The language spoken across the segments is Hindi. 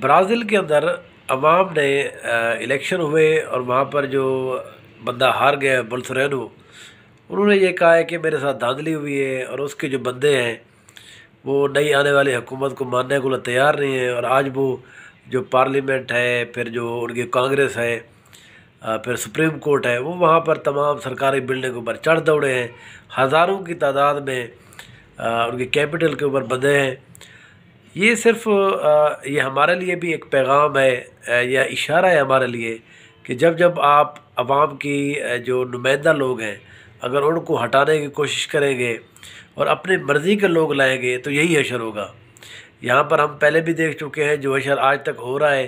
ब्राज़ील के अंदर अवाम ने इलेक्शन हुए और वहाँ पर जो बंदा हार गया बुलसरेनो उन्होंने ये कहा है कि मेरे साथ धांधली हुई है और उसके जो बंदे हैं वो नई आने वाली हुकूमत को मानने को तैयार नहीं है और आज वो जो पार्लियामेंट है फिर जो उनकी कांग्रेस है फिर सुप्रीम कोर्ट है वो वहाँ पर तमाम सरकारी बिल्डिंग ऊपर चढ़ दौड़े हैं हज़ारों की तादाद में उनके कैपिटल के ऊपर बंधे हैं ये सिर्फ ये हमारे लिए भी एक पैगाम है या इशारा है हमारे लिए कि जब जब आप आवाम की जो नुमाइंदा लोग हैं अगर उनको हटाने की कोशिश करेंगे और अपने मर्ज़ी के लोग लाएंगे तो यही अशर होगा यहाँ पर हम पहले भी देख चुके हैं जो अशर आज तक हो रहा है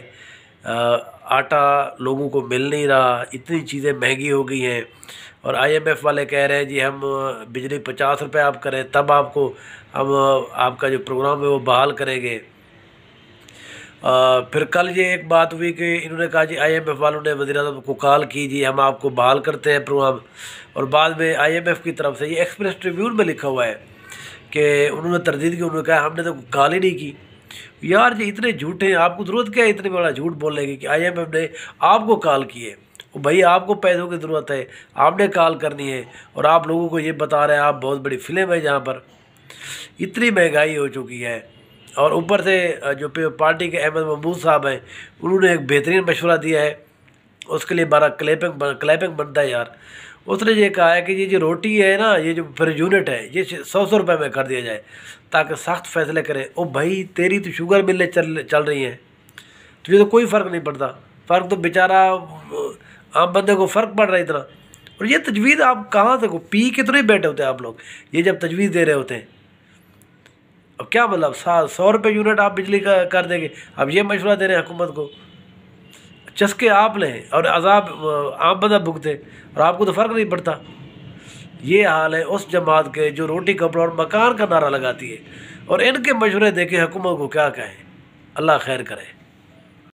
आटा लोगों को मिल नहीं रहा इतनी चीज़ें महंगी हो गई हैं और आईएमएफ वाले कह रहे हैं जी हम बिजली पचास रुपये आप करें तब आपको हम आपका जो प्रोग्राम है वो बहाल करेंगे आ, फिर कल ये एक बात हुई कि इन्होंने कहा जी आईएमएफ वालों ने वजी अजम को कॉल की जी हम आपको बहाल करते हैं प्रोग्राम और बाद में आईएमएफ की तरफ से ये एक्सप्रेस ट्रिब्यून में लिखा हुआ है कि उन्होंने तरदीद की उन्होंने कहा हमने तो कॉल ही नहीं की यार जी इतने झूठे हैं आपको ज़रूरत क्या है इतने बड़ा झूठ बोलने की कि आई ने आपको कॉल किए भाई आपको पैसों की ज़रूरत है आपने कॉल करनी है और आप लोगों को ये बता रहे हैं आप बहुत बड़ी फिल्म है जहाँ पर इतनी महंगाई हो चुकी है और ऊपर से जो पार्टी के अहमद महमूद साहब हैं उन्होंने एक बेहतरीन मशवरा दिया है उसके लिए बारा क्लैपिंग क्लैपिंग बनता है यार उसने ये कहा है कि ये जो रोटी है ना ये जो फिर यूनिट है ये सौ सौ रुपये में कर दिया जाए ताकि सख्त फैसले करें ओ भाई तेरी तो शुगर मिलने चल चल रही हैं तुझे तो कोई फ़र्क नहीं पड़ता फ़र्क तो बेचारा आप बंदे को फ़र्क पड़ रहा है इतना और ये तजवीज़ आप कहाँ तक हो पी के तो नहीं बैठे होते आप लोग ये जब तजवीज़ दे रहे होते हैं अब क्या मतलब सात सौ रुपये यूनिट आप बिजली का कर देंगे अब ये मशवरा दे रहे हैं हुकूमत को चस्के आप लें और अजाब आप बंदा भुगते और आपको तो फ़र्क नहीं पड़ता ये हाल है उस जमात के जो रोटी कपड़ा और मकान का नारा लगाती है और इनके मशवरे देके हुकूमत को क्या कहें अल्लाह खैर करें